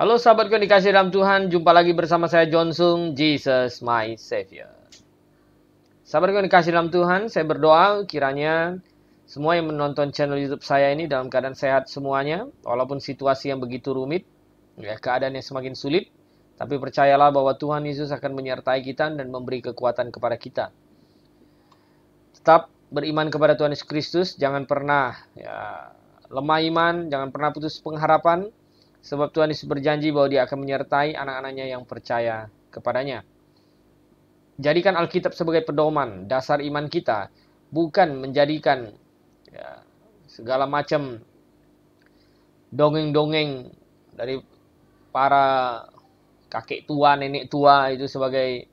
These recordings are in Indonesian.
Halo sahabat yang dikasih dalam Tuhan, jumpa lagi bersama saya John Sung, Jesus my Savior. Sahabat yang dikasih dalam Tuhan, saya berdoa kiranya semua yang menonton channel YouTube saya ini dalam keadaan sehat semuanya, walaupun situasi yang begitu rumit, ya keadaan yang semakin sulit, tapi percayalah bahwa Tuhan Yesus akan menyertai kita dan memberi kekuatan kepada kita. Tetap beriman kepada Tuhan Yesus Kristus, jangan pernah ya, lemah iman, jangan pernah putus pengharapan, Sebab Tuhan Yesus berjanji bahwa dia akan menyertai anak-anaknya yang percaya kepadanya. Jadikan Alkitab sebagai pedoman dasar iman kita, bukan menjadikan ya, segala macam dongeng-dongeng dari para kakek tua, nenek tua itu sebagai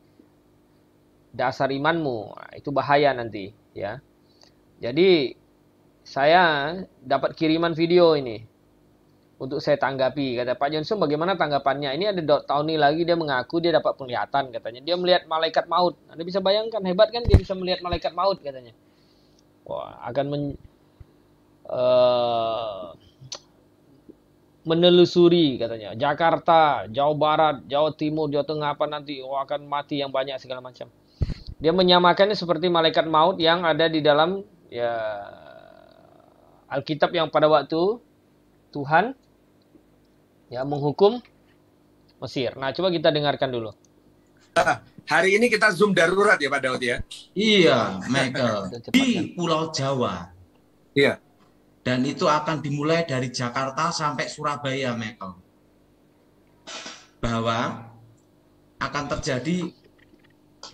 dasar imanmu. itu bahaya nanti, ya. Jadi saya dapat kiriman video ini untuk saya tanggapi. Kata Pak Johnson, bagaimana tanggapannya? Ini ada Dok Tony lagi, dia mengaku dia dapat penglihatan katanya. Dia melihat malaikat maut. Anda bisa bayangkan, hebat kan dia bisa melihat malaikat maut katanya. Wah, akan men, uh, menelusuri katanya. Jakarta, Jawa Barat, Jawa Timur, Jawa Tengah apa nanti oh, akan mati yang banyak segala macam. Dia menyamakannya seperti malaikat maut yang ada di dalam ya Alkitab yang pada waktu Tuhan ya menghukum Mesir. Nah, coba kita dengarkan dulu. Ah, hari ini kita zoom darurat ya Pak Daud ya. Iya, ya, Michael. Di ya. Pulau Jawa. Iya. Dan itu akan dimulai dari Jakarta sampai Surabaya, Michael. Bahwa akan terjadi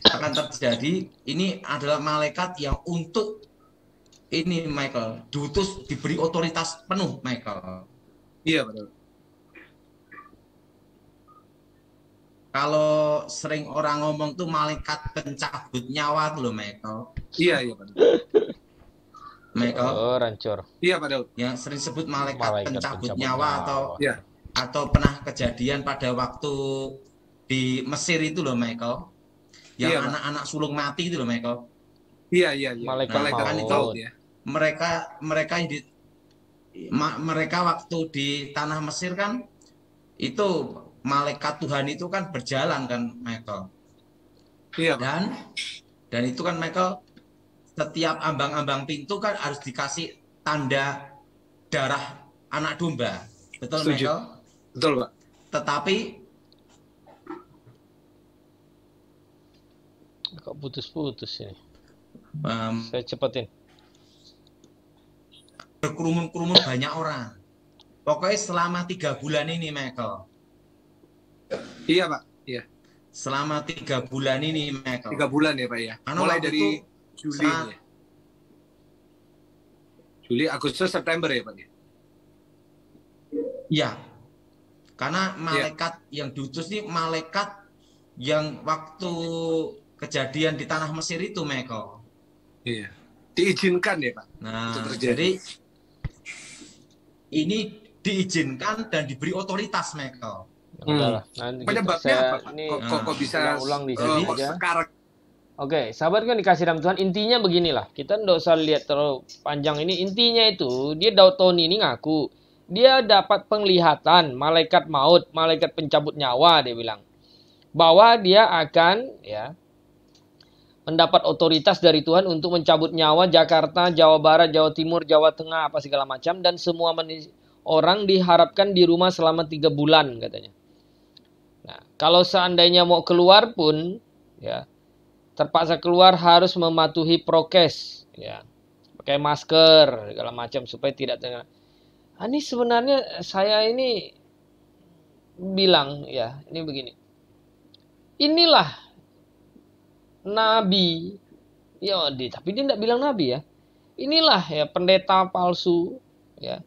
akan terjadi ini adalah malaikat yang untuk ini Michael diutus diberi otoritas penuh Michael. Iya Daud. kalau sering orang ngomong tuh malaikat pencabut nyawa tuh loh Michael. Iya iya Pak Michael. Oh, oh rancur. Iya Pak Daud. Yang sering sebut malaikat, malaikat pencabut, pencabut nyawa, nyawa atau iya. atau pernah kejadian pada waktu di Mesir itu loh Michael. Oh. Yang iya, anak-anak sulung mati itu loh Michael. Oh. Iya iya iya. Malaikat, nah, malaikat kan itu ya. Mereka mereka di ma, mereka waktu di tanah Mesir kan itu malaikat Tuhan itu kan berjalan kan Michael. Iya. Dan dan itu kan Michael setiap ambang-ambang pintu kan harus dikasih tanda darah anak domba. Betul Setuju. Michael? Betul, Pak. Tetapi kok putus-putus ini. Um, Saya cepetin. Berkerumun-kerumun banyak orang. Pokoknya selama tiga bulan ini, Michael Iya Pak. Iya. Selama tiga bulan ini, Michael. Tiga bulan ya Pak ya. Karena Mulai dari Juli. Saat... Ya. Juli, Agustus, September ya Pak ya. Iya. Karena iya. malaikat ya. yang diutus ini malaikat yang waktu kejadian di tanah Mesir itu, Michael. Iya. Diizinkan ya Pak. Nah, jadi ini diizinkan dan diberi otoritas, Michael hmm. nanti penyebabnya saya, apa? Ini, kok, kok bisa ulang di sini uh, aja. Sekarang. Oke, sahabat kan dikasih dalam Tuhan. Intinya beginilah, kita ndak usah lihat terlalu panjang ini. Intinya itu, dia Tony ini ngaku. Dia dapat penglihatan, malaikat maut, malaikat pencabut nyawa, dia bilang. Bahwa dia akan ya mendapat otoritas dari Tuhan untuk mencabut nyawa Jakarta, Jawa Barat, Jawa Timur, Jawa Tengah, apa segala macam. Dan semua orang diharapkan di rumah selama tiga bulan, katanya. Kalau seandainya mau keluar pun ya terpaksa keluar harus mematuhi prokes ya. Pakai masker segala macam supaya tidak terkena. Ah, ini sebenarnya saya ini bilang ya, ini begini. Inilah nabi. Ya, di, tapi dia tidak bilang nabi ya. Inilah ya pendeta palsu ya.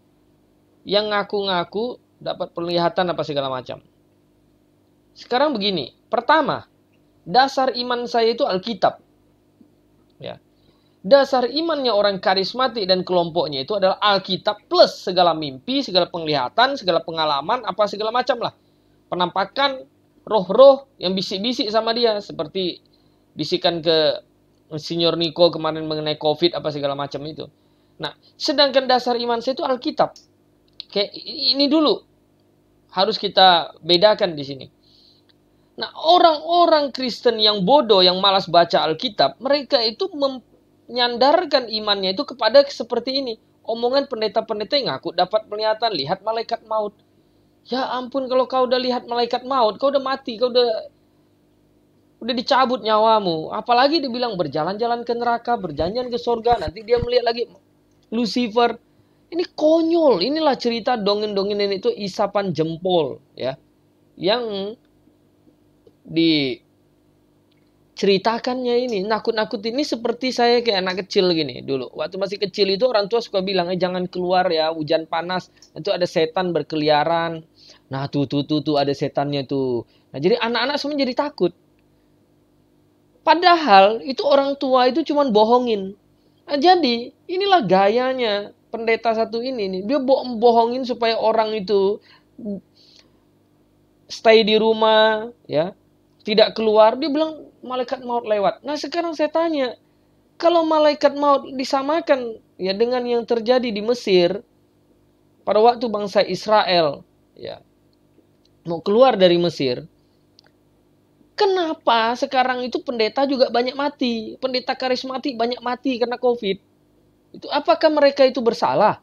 Yang ngaku-ngaku dapat penglihatan apa segala macam. Sekarang begini, pertama, dasar iman saya itu Alkitab. Ya. Dasar imannya orang karismatik dan kelompoknya itu adalah Alkitab plus segala mimpi, segala penglihatan, segala pengalaman, apa segala macam lah. Penampakan roh-roh yang bisik-bisik sama dia seperti bisikan ke Senior Niko kemarin mengenai COVID apa segala macam itu. Nah, sedangkan dasar iman saya itu Alkitab. Kayak ini dulu harus kita bedakan di sini. Nah, orang-orang Kristen yang bodoh, yang malas baca Alkitab, mereka itu menyandarkan imannya itu kepada seperti ini. Omongan pendeta-pendeta yang aku dapat penglihatan, lihat malaikat maut. Ya ampun, kalau kau udah lihat malaikat maut, kau udah mati, kau udah udah dicabut nyawamu. Apalagi dibilang berjalan-jalan ke neraka, berjanjian ke surga nanti dia melihat lagi Lucifer. Ini konyol, inilah cerita dongeng-dongeng itu isapan jempol ya. Yang diceritakannya ini nakut-nakut ini seperti saya kayak anak kecil gini dulu waktu masih kecil itu orang tua suka bilang eh jangan keluar ya hujan panas itu ada setan berkeliaran nah tuh tuh tuh tuh ada setannya tuh nah jadi anak-anak semua jadi takut padahal itu orang tua itu cuman bohongin nah, jadi inilah gayanya pendeta satu ini nih dia bohongin supaya orang itu stay di rumah ya tidak keluar, dia bilang malaikat maut lewat. Nah sekarang saya tanya, kalau malaikat maut disamakan ya dengan yang terjadi di Mesir pada waktu bangsa Israel ya mau keluar dari Mesir, kenapa sekarang itu pendeta juga banyak mati, pendeta karismatik banyak mati karena COVID? Itu apakah mereka itu bersalah?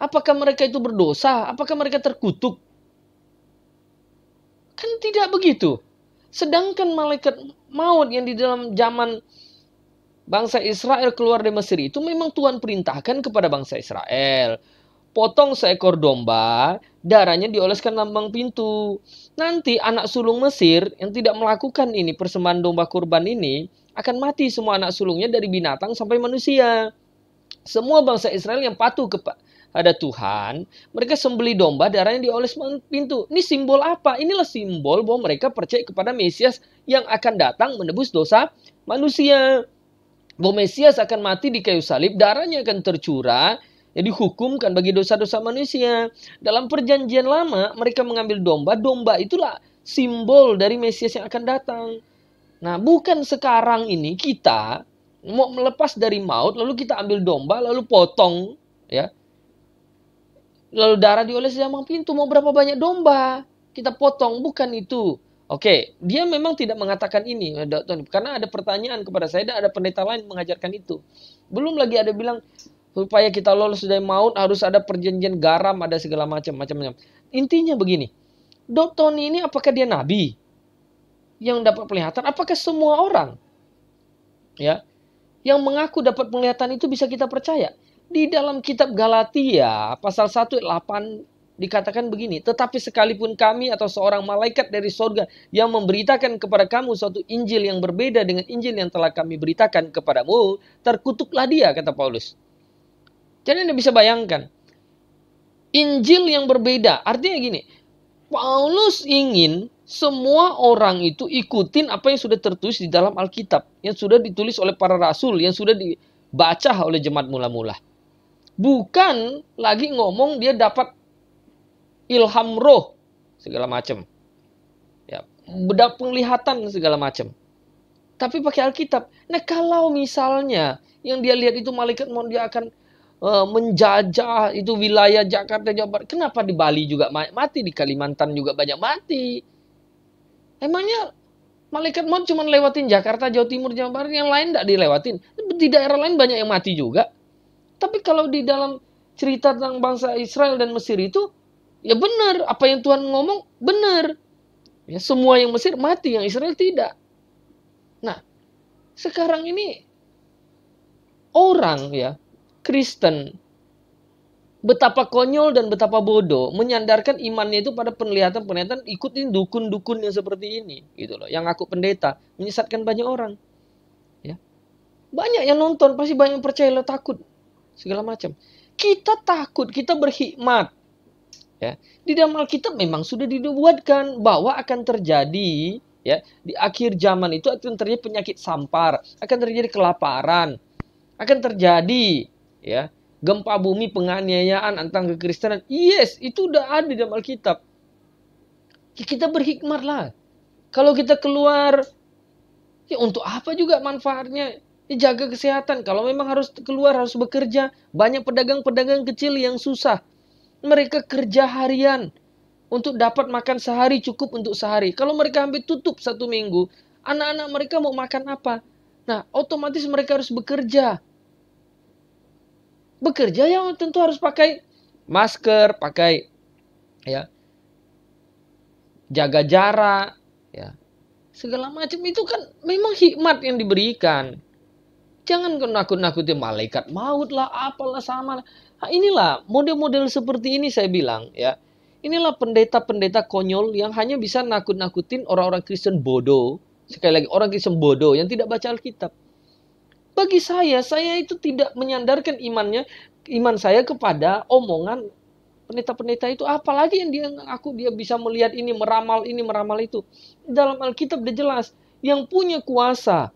Apakah mereka itu berdosa? Apakah mereka terkutuk? Kan tidak begitu. Sedangkan malaikat maut yang di dalam zaman bangsa Israel keluar dari Mesir itu memang Tuhan perintahkan kepada bangsa Israel. Potong seekor domba, darahnya dioleskan lambang pintu. Nanti anak sulung Mesir yang tidak melakukan ini persembahan domba kurban ini akan mati semua anak sulungnya dari binatang sampai manusia. Semua bangsa Israel yang patuh kepada Tuhan, mereka sembeli domba darahnya dioles pintu. Ini simbol apa? Inilah simbol bahwa mereka percaya kepada Mesias yang akan datang menebus dosa manusia. Bahwa Mesias akan mati di kayu salib, darahnya akan tercurah, jadi hukumkan bagi dosa-dosa manusia. Dalam perjanjian lama, mereka mengambil domba. Domba itulah simbol dari Mesias yang akan datang. Nah, bukan sekarang ini kita mau melepas dari maut lalu kita ambil domba lalu potong ya lalu darah dioles di ambang pintu mau berapa banyak domba kita potong bukan itu Oke, dia memang tidak mengatakan ini, eh, karena ada pertanyaan kepada saya dan ada pendeta lain mengajarkan itu. Belum lagi ada bilang supaya kita lolos dari maut harus ada perjanjian garam, ada segala macam macamnya. Intinya begini, Tony ini apakah dia nabi yang dapat penglihatan? Apakah semua orang? Ya, yang mengaku dapat penglihatan itu bisa kita percaya. Di dalam kitab Galatia pasal 1 8 dikatakan begini, tetapi sekalipun kami atau seorang malaikat dari sorga yang memberitakan kepada kamu suatu Injil yang berbeda dengan Injil yang telah kami beritakan kepadamu, terkutuklah dia, kata Paulus. Jadi Anda bisa bayangkan, Injil yang berbeda, artinya gini, Paulus ingin semua orang itu ikutin apa yang sudah tertulis di dalam Alkitab, yang sudah ditulis oleh para rasul, yang sudah dibaca oleh jemaat mula-mula. Bukan lagi ngomong dia dapat ilham roh segala macam. Ya, beda penglihatan segala macam. Tapi pakai Alkitab. Nah, kalau misalnya yang dia lihat itu malaikat mau dia akan eh, menjajah itu wilayah Jakarta Jawa Barat. Kenapa di Bali juga mati, di Kalimantan juga banyak mati. Emangnya malaikat maut cuma lewatin Jakarta, Jawa Timur, Jawa Barat, yang lain tidak dilewatin. Di daerah lain banyak yang mati juga. Tapi kalau di dalam cerita tentang bangsa Israel dan Mesir itu, ya benar. Apa yang Tuhan ngomong, benar. Ya, semua yang Mesir mati, yang Israel tidak. Nah, sekarang ini orang ya, Kristen, betapa konyol dan betapa bodoh menyandarkan imannya itu pada penglihatan-penglihatan ikutin dukun-dukun yang seperti ini gitu loh yang aku pendeta menyesatkan banyak orang ya banyak yang nonton pasti banyak yang percaya lo takut segala macam kita takut kita berhikmat ya di dalam Alkitab memang sudah dibuatkan bahwa akan terjadi ya di akhir zaman itu akan terjadi penyakit sampar akan terjadi kelaparan akan terjadi ya gempa bumi, penganiayaan tentang kekristenan. Yes, itu udah ada di dalam Alkitab. Ya, kita berhikmatlah. Kalau kita keluar, ya untuk apa juga manfaatnya? Ya jaga kesehatan. Kalau memang harus keluar, harus bekerja. Banyak pedagang-pedagang kecil yang susah. Mereka kerja harian untuk dapat makan sehari cukup untuk sehari. Kalau mereka hampir tutup satu minggu, anak-anak mereka mau makan apa? Nah, otomatis mereka harus bekerja bekerja yang tentu harus pakai masker, pakai ya jaga jarak, ya segala macam itu kan memang hikmat yang diberikan. Jangan nakut-nakuti malaikat maut lah, apalah sama. Nah, inilah model-model seperti ini saya bilang ya. Inilah pendeta-pendeta konyol yang hanya bisa nakut-nakutin orang-orang Kristen bodoh. Sekali lagi orang Kristen bodoh yang tidak baca Alkitab. Bagi saya, saya itu tidak menyandarkan imannya, iman saya kepada omongan pendeta-pendeta itu. Apalagi yang dia aku dia bisa melihat ini meramal ini meramal itu. Dalam Alkitab dia jelas yang punya kuasa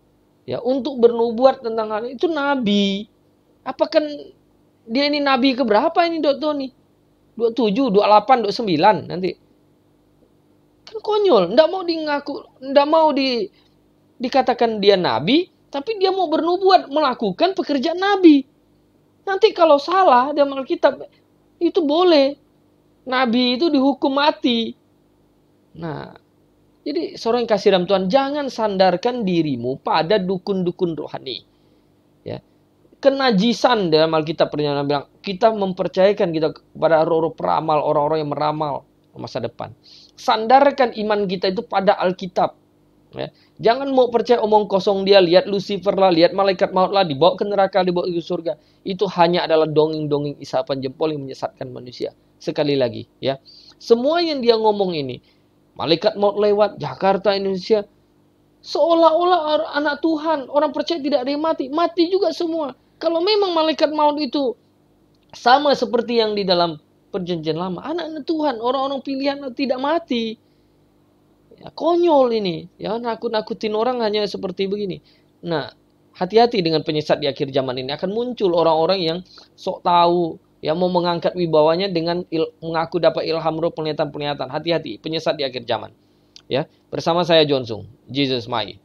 ya untuk bernubuat tentang hal itu nabi. Apakah dia ini nabi keberapa ini Dok Tony? 27, 28, 29 nanti. Kan konyol, ndak mau di ngaku, ndak mau di dikatakan dia nabi, tapi dia mau bernubuat melakukan pekerjaan nabi. Nanti kalau salah dalam Alkitab itu boleh. Nabi itu dihukum mati. Nah, jadi seorang yang kasih dalam Tuhan, jangan sandarkan dirimu pada dukun-dukun rohani. Ya. Kenajisan dalam Alkitab pernah bilang, kita mempercayakan kita kepada roh-roh peramal, orang-orang yang meramal masa depan. Sandarkan iman kita itu pada Alkitab Ya. Jangan mau percaya omong kosong dia, lihat Lucifer lah, lihat malaikat maut lah, dibawa ke neraka, dibawa ke surga. Itu hanya adalah dongeng-dongeng isapan jempol yang menyesatkan manusia. Sekali lagi, ya. Semua yang dia ngomong ini, malaikat maut lewat, Jakarta, Indonesia, seolah-olah anak Tuhan, orang percaya tidak ada yang mati, mati juga semua. Kalau memang malaikat maut itu sama seperti yang di dalam perjanjian lama, anak-anak Tuhan, orang-orang pilihan tidak mati Ya, konyol ini, ya nakut-nakutin orang hanya seperti begini. Nah, hati-hati dengan penyesat di akhir zaman ini akan muncul orang-orang yang sok tahu, yang mau mengangkat wibawanya dengan il, mengaku dapat ilham roh penglihatan-penglihatan. Hati-hati, penyesat di akhir zaman. Ya, bersama saya John Sung, Jesus my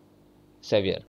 Savior.